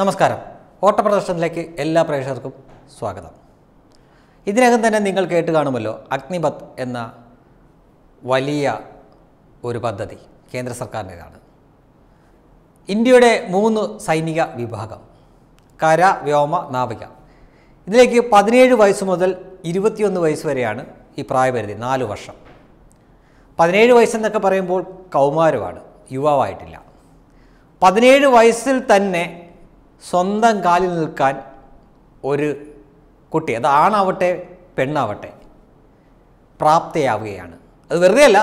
നമസ്കാരം ഓട്ടപ്രദർശനത്തിലേക്ക് എല്ലാ പ്രേക്ഷകർക്കും സ്വാഗതം ഇതിനകം തന്നെ നിങ്ങൾ കേട്ട് കാണുമല്ലോ അഗ്നിപത് എന്ന വലിയ ഒരു പദ്ധതി കേന്ദ്ര സർക്കാരിൻ്റേതാണ് ഇന്ത്യയുടെ മൂന്ന് സൈനിക വിഭാഗം കര വ്യോമ നാവിക ഇതിലേക്ക് പതിനേഴ് വയസ്സ് മുതൽ ഇരുപത്തിയൊന്ന് വയസ്സ് വരെയാണ് ഈ പ്രായപരിധി നാല് വർഷം പതിനേഴ് വയസ്സെന്നൊക്കെ പറയുമ്പോൾ കൗമാരമാണ് യുവാവായിട്ടില്ല പതിനേഴ് വയസ്സിൽ തന്നെ സ്വന്തം കാലിൽ നിൽക്കാൻ ഒരു കുട്ടി അത് ആണാവട്ടെ പെണ്ണാവട്ടെ പ്രാപ്തയാവുകയാണ് അത് അല്ല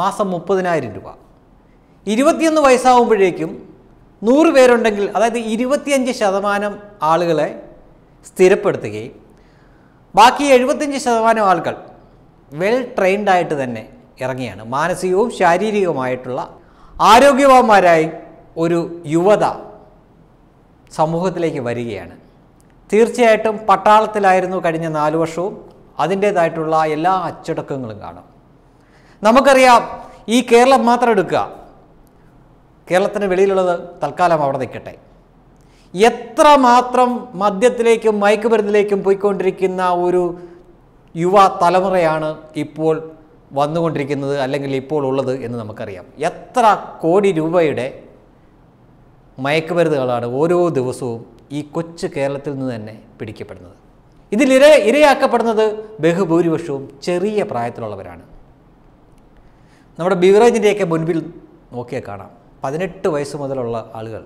മാസം മുപ്പതിനായിരം രൂപ ഇരുപത്തിയൊന്ന് വയസ്സാവുമ്പോഴേക്കും നൂറ് പേരുണ്ടെങ്കിൽ അതായത് ഇരുപത്തിയഞ്ച് ശതമാനം ആളുകളെ സ്ഥിരപ്പെടുത്തുകയും ബാക്കി എഴുപത്തിയഞ്ച് ശതമാനം ആളുകൾ വെൽ ട്രെയിൻഡായിട്ട് തന്നെ ഇറങ്ങിയാണ് മാനസികവും ശാരീരികവുമായിട്ടുള്ള ആരോഗ്യവാന്മാരായി ഒരു യുവത സമൂഹത്തിലേക്ക് വരികയാണ് തീർച്ചയായിട്ടും പട്ടാളത്തിലായിരുന്നു കഴിഞ്ഞ നാല് വർഷവും അതിൻ്റേതായിട്ടുള്ള എല്ലാ അച്ചടക്കങ്ങളും കാണും നമുക്കറിയാം ഈ കേരളം മാത്രം എടുക്കുക കേരളത്തിന് വെളിയിലുള്ളത് തൽക്കാലം അവിടെ നിൽക്കട്ടെ എത്ര മാത്രം മദ്യത്തിലേക്കും മയക്കുമരുന്നിലേക്കും പോയിക്കൊണ്ടിരിക്കുന്ന ഒരു യുവ തലമുറയാണ് ഇപ്പോൾ വന്നുകൊണ്ടിരിക്കുന്നത് അല്ലെങ്കിൽ ഇപ്പോൾ ഉള്ളത് എന്ന് നമുക്കറിയാം എത്ര കോടി രൂപയുടെ മയക്കുമരുന്നുകളാണ് ഓരോ ദിവസവും ഈ കൊച്ചു കേരളത്തിൽ നിന്ന് തന്നെ പിടിക്കപ്പെടുന്നത് ഇതിലിര ഇരയാക്കപ്പെടുന്നത് ബഹുഭൂരിപക്ഷവും ചെറിയ പ്രായത്തിലുള്ളവരാണ് നമ്മുടെ ബിവറേജിൻ്റെയൊക്കെ മുൻപിൽ നോക്കിയാൽ കാണാം പതിനെട്ട് വയസ്സ് മുതലുള്ള ആളുകൾ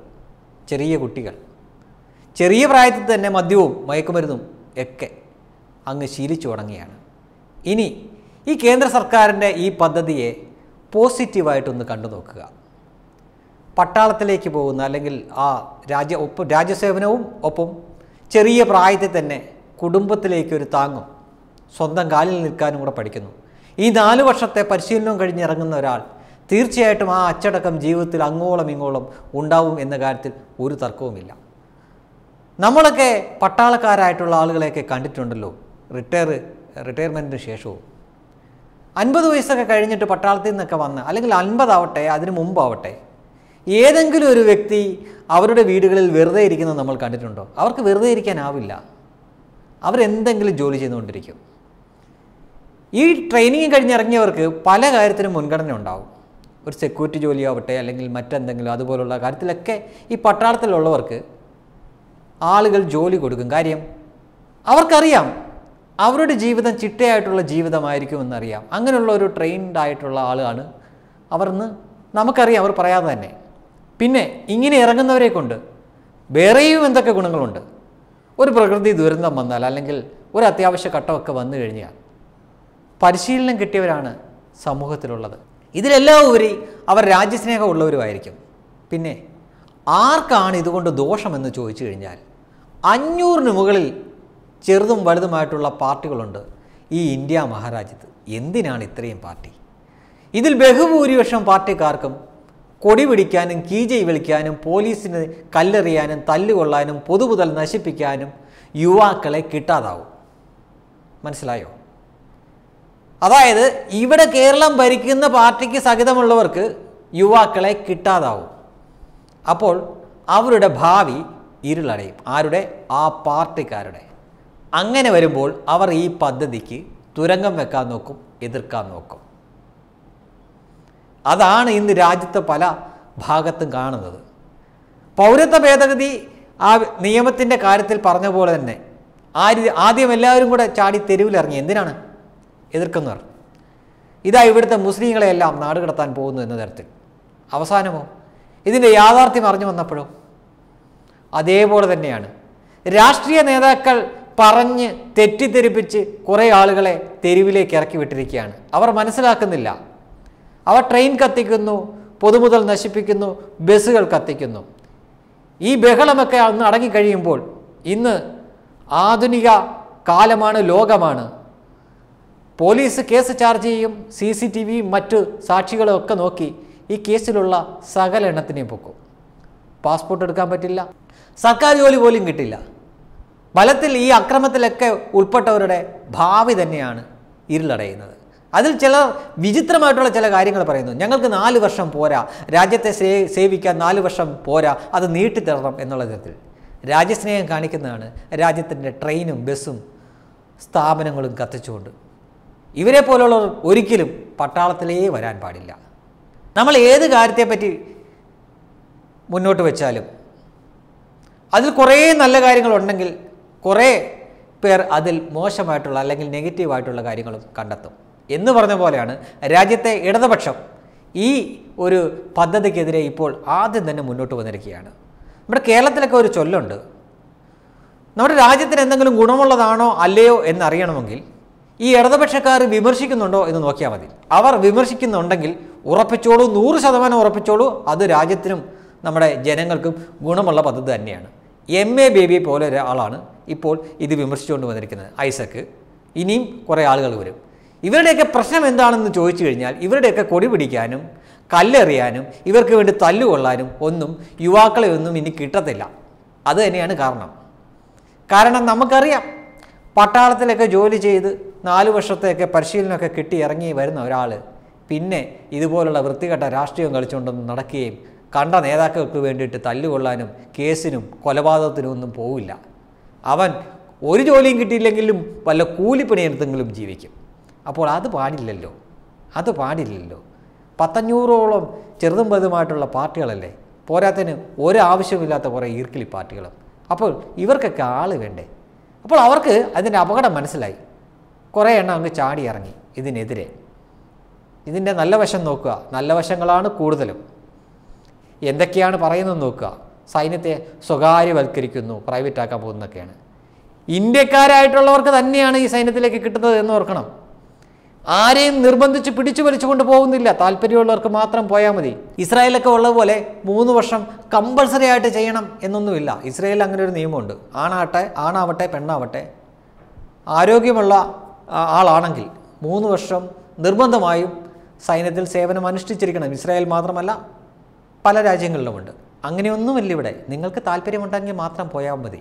ചെറിയ കുട്ടികൾ ചെറിയ പ്രായത്തിൽ തന്നെ മദ്യവും മയക്കുമരുന്നും ഒക്കെ അങ്ങ് ശീലിച്ചു തുടങ്ങിയാണ് ഇനി ഈ കേന്ദ്ര സർക്കാരിൻ്റെ ഈ പദ്ധതിയെ പോസിറ്റീവായിട്ടൊന്ന് കണ്ടു നോക്കുക പട്ടാളത്തിലേക്ക് പോകുന്ന അല്ലെങ്കിൽ ആ രാജ്യ ഒപ്പം രാജ്യസേവനവും ഒപ്പം ചെറിയ പ്രായത്തിൽ തന്നെ കുടുംബത്തിലേക്ക് ഒരു താങ്ങും സ്വന്തം കാലിൽ നിൽക്കാനും കൂടെ പഠിക്കുന്നു ഈ നാല് വർഷത്തെ പരിശീലനം കഴിഞ്ഞിറങ്ങുന്ന ഒരാൾ തീർച്ചയായിട്ടും ആ അച്ചടക്കം ജീവിതത്തിൽ അങ്ങോളം ഇങ്ങോളം ഉണ്ടാവും എന്ന കാര്യത്തിൽ ഒരു തർക്കവുമില്ല നമ്മളൊക്കെ പട്ടാളക്കാരായിട്ടുള്ള ആളുകളെയൊക്കെ കണ്ടിട്ടുണ്ടല്ലോ റിട്ടയർ റിട്ടയർമെൻറ്റിന് ശേഷവും അൻപത് വയസ്സൊക്കെ കഴിഞ്ഞിട്ട് പട്ടാളത്തിൽ നിന്നൊക്കെ വന്ന് അല്ലെങ്കിൽ അൻപതാവട്ടെ അതിന് മുമ്പാവട്ടെ ഏതെങ്കിലും ഒരു വ്യക്തി അവരുടെ വീടുകളിൽ വെറുതെ ഇരിക്കുന്നത് നമ്മൾ കണ്ടിട്ടുണ്ടോ അവർക്ക് വെറുതെ ഇരിക്കാനാവില്ല അവരെന്തെങ്കിലും ജോലി ചെയ്തുകൊണ്ടിരിക്കും ഈ ട്രെയിനിങ് കഴിഞ്ഞിറങ്ങിയവർക്ക് പല കാര്യത്തിനും മുൻഗണന ഉണ്ടാവും ഒരു സെക്യൂരിറ്റി ജോലിയാവട്ടെ അല്ലെങ്കിൽ മറ്റെന്തെങ്കിലും അതുപോലുള്ള കാര്യത്തിലൊക്കെ ഈ പട്ടാളത്തിലുള്ളവർക്ക് ആളുകൾ ജോലി കൊടുക്കും കാര്യം അവർക്കറിയാം അവരുടെ ജീവിതം ചിട്ടയായിട്ടുള്ള ജീവിതമായിരിക്കുമെന്നറിയാം അങ്ങനെയുള്ള ഒരു ട്രെയിൻഡ് ആയിട്ടുള്ള ആളാണ് അവർ നമുക്കറിയാം അവർ പറയാതെ തന്നെ പിന്നെ ഇങ്ങനെ ഇറങ്ങുന്നവരെ കൊണ്ട് വേറെയും എന്തൊക്കെ ഗുണങ്ങളുണ്ട് ഒരു പ്രകൃതി ദുരന്തം വന്നാൽ അല്ലെങ്കിൽ ഒരു അത്യാവശ്യ ഘട്ടമൊക്കെ വന്നു കഴിഞ്ഞാൽ പരിശീലനം കിട്ടിയവരാണ് സമൂഹത്തിലുള്ളത് ഇതിലെല്ലാം ഉപരി അവർ രാജ്യസ്നേഹമുള്ളവരുമായിരിക്കും പിന്നെ ആർക്കാണ് ഇതുകൊണ്ട് ദോഷമെന്ന് ചോദിച്ചു കഴിഞ്ഞാൽ അഞ്ഞൂറിന് മുകളിൽ ചെറുതും വലുതുമായിട്ടുള്ള പാർട്ടികളുണ്ട് ഈ ഇന്ത്യ മഹാരാജ്യത്ത് എന്തിനാണ് ഇത്രയും പാർട്ടി ഇതിൽ ബഹുഭൂരിപക്ഷം പാർട്ടിക്കാർക്കും കൊടി പിടിക്കാനും കീജയി വിളിക്കാനും പോലീസിന് കല്ലെറിയാനും തല്ലുകൊള്ളാനും പൊതുമുതൽ നശിപ്പിക്കാനും യുവാക്കളെ കിട്ടാതാവും മനസ്സിലായോ അതായത് ഇവിടെ കേരളം ഭരിക്കുന്ന പാർട്ടിക്ക് സഹിതമുള്ളവർക്ക് യുവാക്കളെ കിട്ടാതാവും അപ്പോൾ അവരുടെ ഭാവി ഇരുളടയും ആരുടെ ആ പാർട്ടിക്കാരുടെ അങ്ങനെ വരുമ്പോൾ അവർ ഈ പദ്ധതിക്ക് തുരങ്കം വെക്കാൻ നോക്കും എതിർക്കാൻ നോക്കും അതാണ് ഇന്ന് രാജ്യത്തെ പല ഭാഗത്തും കാണുന്നത് പൗരത്വ ഭേദഗതി ആ നിയമത്തിൻ്റെ കാര്യത്തിൽ പറഞ്ഞ പോലെ തന്നെ ആര് ആദ്യം എല്ലാവരും കൂടെ ചാടി തെരുവിലിറങ്ങി എന്തിനാണ് എതിർക്കുന്നവർ ഇതാ ഇവിടുത്തെ മുസ്ലിങ്ങളെയെല്ലാം നാട് കടത്താൻ പോകുന്നു എന്ന തരത്തിൽ അവസാനമോ ഇതിൻ്റെ യാഥാർത്ഥ്യം അറിഞ്ഞു വന്നപ്പോഴോ അതേപോലെ തന്നെയാണ് രാഷ്ട്രീയ നേതാക്കൾ പറഞ്ഞ് തെറ്റിദ്ധരിപ്പിച്ച് കുറേ ആളുകളെ തെരുവിലേക്ക് ഇറക്കി വിട്ടിരിക്കുകയാണ് അവർ മനസ്സിലാക്കുന്നില്ല അവ ട്രെയിൻ കത്തിക്കുന്നു പൊതുമുതൽ നശിപ്പിക്കുന്നു ബസ്സുകൾ കത്തിക്കുന്നു ഈ ബഹളമൊക്കെ അന്ന് അടങ്ങിക്കഴിയുമ്പോൾ ഇന്ന് ആധുനിക കാലമാണ് ലോകമാണ് പോലീസ് കേസ് ചാർജ് ചെയ്യും സി സി ടി വിയും മറ്റ് സാക്ഷികളും ഒക്കെ നോക്കി ഈ കേസിലുള്ള സകല എണ്ണത്തിനെയും പൊക്കും പാസ്പോർട്ട് എടുക്കാൻ പറ്റില്ല സർക്കാർ ജോലി പോലും കിട്ടില്ല ഫലത്തിൽ ഈ അക്രമത്തിലൊക്കെ ഉൾപ്പെട്ടവരുടെ ഭാവി തന്നെയാണ് ഇരുളടയുന്നത് അതിൽ ചില വിചിത്രമായിട്ടുള്ള ചില കാര്യങ്ങൾ പറയുന്നു ഞങ്ങൾക്ക് നാല് വർഷം പോരാ രാജ്യത്തെ സേവിക്കാൻ നാല് വർഷം പോരാ അത് നീട്ടിത്തരണം എന്നുള്ള വിധത്തിൽ രാജ്യസ്നേഹം കാണിക്കുന്നതാണ് രാജ്യത്തിൻ്റെ ട്രെയിനും ബസ്സും സ്ഥാപനങ്ങളും കത്തിച്ചുകൊണ്ട് ഇവരെ പോലുള്ളവർ ഒരിക്കലും പട്ടാളത്തിലേ വരാൻ പാടില്ല നമ്മൾ ഏത് കാര്യത്തെപ്പറ്റി മുന്നോട്ട് വെച്ചാലും അതിൽ കുറേ നല്ല കാര്യങ്ങളുണ്ടെങ്കിൽ കുറേ പേർ അതിൽ മോശമായിട്ടുള്ള അല്ലെങ്കിൽ നെഗറ്റീവായിട്ടുള്ള കാര്യങ്ങളും കണ്ടെത്തും എന്ന് പറഞ്ഞ പോലെയാണ് രാജ്യത്തെ ഇടതുപക്ഷം ഈ ഒരു പദ്ധതിക്കെതിരെ ഇപ്പോൾ ആദ്യം തന്നെ മുന്നോട്ട് വന്നിരിക്കുകയാണ് നമ്മുടെ കേരളത്തിലൊക്കെ ഒരു ചൊല്ലുണ്ട് നമ്മുടെ രാജ്യത്തിന് എന്തെങ്കിലും ഗുണമുള്ളതാണോ അല്ലയോ എന്നറിയണമെങ്കിൽ ഈ ഇടതുപക്ഷക്കാർ വിമർശിക്കുന്നുണ്ടോ എന്ന് നോക്കിയാൽ മതി അവർ വിമർശിക്കുന്നുണ്ടെങ്കിൽ ഉറപ്പിച്ചോളൂ നൂറ് ശതമാനം ഉറപ്പിച്ചോളൂ അത് രാജ്യത്തിനും നമ്മുടെ ജനങ്ങൾക്കും ഗുണമുള്ള പദ്ധതി തന്നെയാണ് എം എ ബേബി പോലെ ഒരാളാണ് ഇപ്പോൾ ഇത് വിമർശിച്ചുകൊണ്ട് വന്നിരിക്കുന്നത് ഐസക്ക് ഇനിയും കുറേ ആളുകൾ വരും ഇവരുടെയൊക്കെ പ്രശ്നം എന്താണെന്ന് ചോദിച്ചു കഴിഞ്ഞാൽ ഇവരുടെയൊക്കെ കൊടി പിടിക്കാനും കല്ലെറിയാനും ഇവർക്ക് വേണ്ടി തല്ലുകൊള്ളാനും ഒന്നും യുവാക്കളെ ഒന്നും ഇനി കിട്ടത്തില്ല അത് തന്നെയാണ് കാരണം കാരണം നമുക്കറിയാം പട്ടാളത്തിലൊക്കെ ജോലി ചെയ്ത് നാല് വർഷത്തെയൊക്കെ പരിശീലനമൊക്കെ കിട്ടി ഇറങ്ങി വരുന്ന ഒരാൾ പിന്നെ ഇതുപോലുള്ള വൃത്തികെട്ട രാഷ്ട്രീയം കളിച്ചുകൊണ്ടൊന്നും നടക്കുകയും കണ്ട നേതാക്കൾക്ക് വേണ്ടിയിട്ട് തല്ലുകൊള്ളാനും കേസിനും കൊലപാതകത്തിനും ഒന്നും പോവില്ല അവൻ ഒരു ജോലിയും കിട്ടിയില്ലെങ്കിലും വല്ല കൂലിപ്പണിയെടുത്തെങ്കിലും ജീവിക്കും അപ്പോൾ അത് പാടില്ലല്ലോ അത് പാടില്ലല്ലോ പത്തഞ്ഞൂറോളം ചെറുതും വലുതുമായിട്ടുള്ള പാർട്ടികളല്ലേ പോരാത്തതിന് ഒരാവശ്യമില്ലാത്ത കുറേ ഈർക്കിലി പാർട്ടികളും അപ്പോൾ ഇവർക്കൊക്കെ ആൾ വേണ്ടേ അപ്പോൾ അവർക്ക് അതിൻ്റെ അപകടം മനസ്സിലായി കുറേ എണ്ണം അങ്ങ് ചാടി ഇറങ്ങി ഇതിനെതിരെ ഇതിൻ്റെ നല്ല വശം നോക്കുക നല്ല വശങ്ങളാണ് കൂടുതലും എന്തൊക്കെയാണ് പറയുന്നത് നോക്കുക സൈന്യത്തെ സ്വകാര്യവൽക്കരിക്കുന്നു പ്രൈവറ്റ് ആക്കാൻ പോകുന്നതൊക്കെയാണ് ഇന്ത്യക്കാരായിട്ടുള്ളവർക്ക് തന്നെയാണ് ഈ സൈന്യത്തിലേക്ക് കിട്ടുന്നത് എന്ന് ഓർക്കണം ആരെയും നിർബന്ധിച്ച് പിടിച്ചു വലിച്ചുകൊണ്ട് പോകുന്നില്ല താല്പര്യമുള്ളവർക്ക് മാത്രം പോയാൽ മതി ഇസ്രായേലൊക്കെ പോലെ മൂന്ന് വർഷം കമ്പൾസറി ആയിട്ട് ചെയ്യണം എന്നൊന്നുമില്ല ഇസ്രായേൽ അങ്ങനെ ഒരു നിയമമുണ്ട് ആണാട്ടെ ആണാവട്ടെ പെണ്ണാവട്ടെ ആരോഗ്യമുള്ള ആളാണെങ്കിൽ മൂന്ന് വർഷം നിർബന്ധമായും സൈന്യത്തിൽ സേവനം അനുഷ്ഠിച്ചിരിക്കണം ഇസ്രായേൽ മാത്രമല്ല പല രാജ്യങ്ങളിലുമുണ്ട് അങ്ങനെയൊന്നുമില്ല ഇവിടെ നിങ്ങൾക്ക് താല്പര്യമുണ്ടെങ്കിൽ മാത്രം പോയാൽ മതി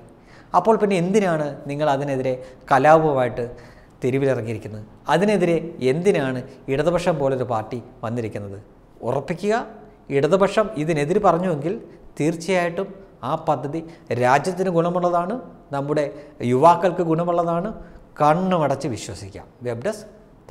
അപ്പോൾ പിന്നെ എന്തിനാണ് നിങ്ങൾ അതിനെതിരെ കലാപമായിട്ട് തെരുവിലിറങ്ങിയിരിക്കുന്നത് അതിനെതിരെ എന്തിനാണ് ഇടതുപക്ഷം പോലൊരു പാർട്ടി വന്നിരിക്കുന്നത് ഉറപ്പിക്കുക ഇടതുപക്ഷം ഇതിനെതിര് പറഞ്ഞുവെങ്കിൽ തീർച്ചയായിട്ടും ആ പദ്ധതി രാജ്യത്തിന് ഗുണമുള്ളതാണ് നമ്മുടെ യുവാക്കൾക്ക് ഗുണമുള്ളതാണ് കണ്ണുമടച്ച് വിശ്വസിക്കാം വെബ് ഡെസ്ക്